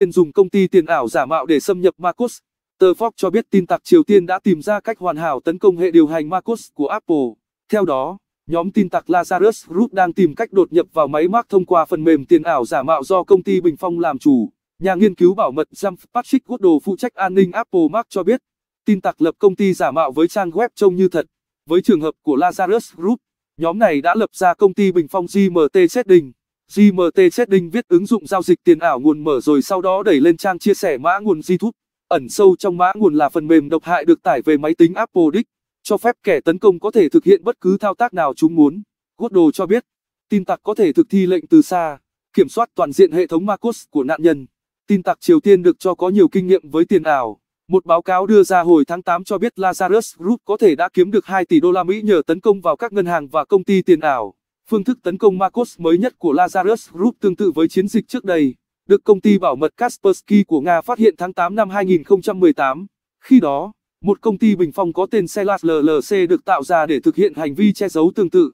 Tiên dùng công ty tiền ảo giả mạo để xâm nhập Marcos. Tờ Fox cho biết tin tặc Triều Tiên đã tìm ra cách hoàn hảo tấn công hệ điều hành Marcos của Apple. Theo đó, nhóm tin tặc Lazarus Group đang tìm cách đột nhập vào máy Mac thông qua phần mềm tiền ảo giả mạo do công ty Bình Phong làm chủ. Nhà nghiên cứu bảo mật Jump Patrick Goodall phụ trách an ninh Apple Mac cho biết, tin tặc lập công ty giả mạo với trang web trông như thật. Với trường hợp của Lazarus Group, nhóm này đã lập ra công ty Bình Phong GMT Setting. GMT Trading viết ứng dụng giao dịch tiền ảo nguồn mở rồi sau đó đẩy lên trang chia sẻ mã nguồn YouTube. Ẩn sâu trong mã nguồn là phần mềm độc hại được tải về máy tính Apple Dick, cho phép kẻ tấn công có thể thực hiện bất cứ thao tác nào chúng muốn. Google cho biết, tin tặc có thể thực thi lệnh từ xa, kiểm soát toàn diện hệ thống Marcus của nạn nhân. Tin tặc Triều Tiên được cho có nhiều kinh nghiệm với tiền ảo. Một báo cáo đưa ra hồi tháng 8 cho biết Lazarus Group có thể đã kiếm được 2 tỷ đô la Mỹ nhờ tấn công vào các ngân hàng và công ty tiền ảo. Phương thức tấn công Marcos mới nhất của Lazarus Group tương tự với chiến dịch trước đây, được công ty bảo mật Kaspersky của Nga phát hiện tháng 8 năm 2018. Khi đó, một công ty bình phong có tên Celas LLC được tạo ra để thực hiện hành vi che giấu tương tự.